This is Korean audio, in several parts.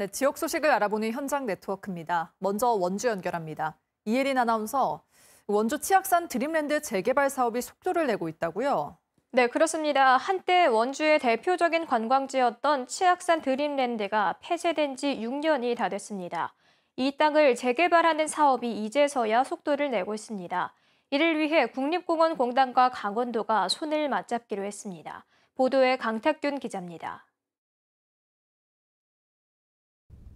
네, 지역 소식을 알아보는 현장 네트워크입니다. 먼저 원주 연결합니다. 이혜린 아나운서, 원주 치악산 드림랜드 재개발 사업이 속도를 내고 있다고요? 네, 그렇습니다. 한때 원주의 대표적인 관광지였던 치악산 드림랜드가 폐쇄된 지 6년이 다 됐습니다. 이 땅을 재개발하는 사업이 이제서야 속도를 내고 있습니다. 이를 위해 국립공원공단과 강원도가 손을 맞잡기로 했습니다. 보도에 강탁균 기자입니다.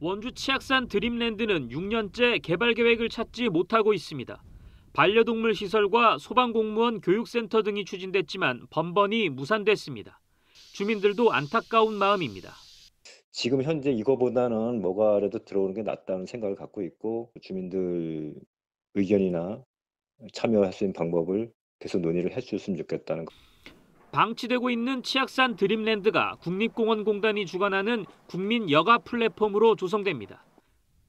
원주 치악산 드림랜드는 6년째 개발 계획을 찾지 못하고 있습니다. 반려동물 시설과 소방공무원 교육센터 등이 추진됐지만 번번이 무산됐습니다. 주민들도 안타까운 마음입니다. 지금 현재 이거보다는 뭐가라도 들어오는 게 낫다는 생각을 갖고 있고 주민들 의견이나 참여할 수 있는 방법을 계속 논의를 해주셨으면 좋겠다는 것. 방치되고 있는 치악산 드림랜드가 국립공원공단이 주관하는 국민 여가 플랫폼으로 조성됩니다.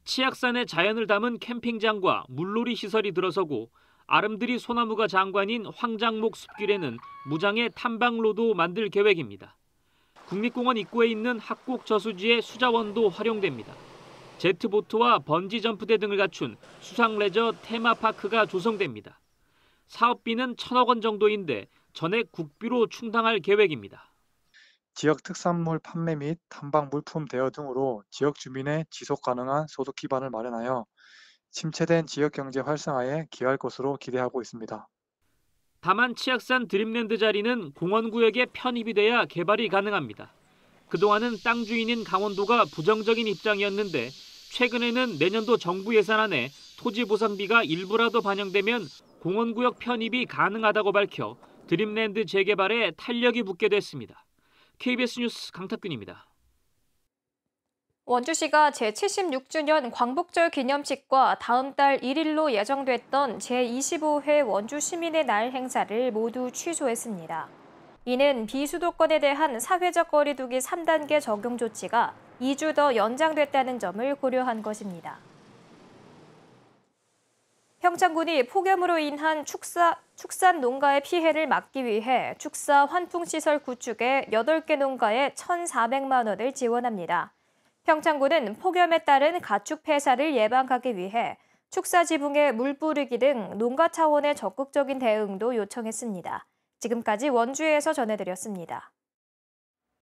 치악산의 자연을 담은 캠핑장과 물놀이 시설이 들어서고 아름드리 소나무가 장관인 황장목 숲길에는 무장의 탐방로도 만들 계획입니다. 국립공원 입구에 있는 학곡 저수지의 수자원도 활용됩니다. 제트보트와 번지점프대 등을 갖춘 수상레저 테마파크가 조성됩니다. 사업비는 천억 원 정도인데 전액 국비로 충당할 계획입니다. 지역 특산물 판매 및 탐방 물품 대여 등으로 지역 주민의 지속 가능한 소득 기반을 마련하여 침체된 지역 경제 활성화에 기여할 것으로 기대하고 있습니다. 다만 치악산 드림랜드 자리는 공원구역에 편입이 돼야 개발이 가능합니다. 그동안은 땅 주인인 강원도가 부정적인 입장이었는데 최근에는 내년도 정부 예산안에 토지 보상비가 일부라도 반영되면 공원구역 편입이 가능하다고 밝혀 드림랜드 재개발에 탄력이 붙게 됐습니다. KBS 뉴스 강탁균입니다. 원주시가 제76주년 광복절 기념식과 다음 달 1일로 예정됐던 제25회 원주시민의 날 행사를 모두 취소했습니다. 이는 비수도권에 대한 사회적 거리두기 3단계 적용 조치가 2주 더 연장됐다는 점을 고려한 것입니다. 평창군이 폭염으로 인한 축사, 축산 농가의 피해를 막기 위해 축사 환풍시설 구축에 8개 농가에 1,400만 원을 지원합니다. 평창군은 폭염에 따른 가축 폐사를 예방하기 위해 축사 지붕에 물 뿌리기 등 농가 차원의 적극적인 대응도 요청했습니다. 지금까지 원주에서 전해드렸습니다.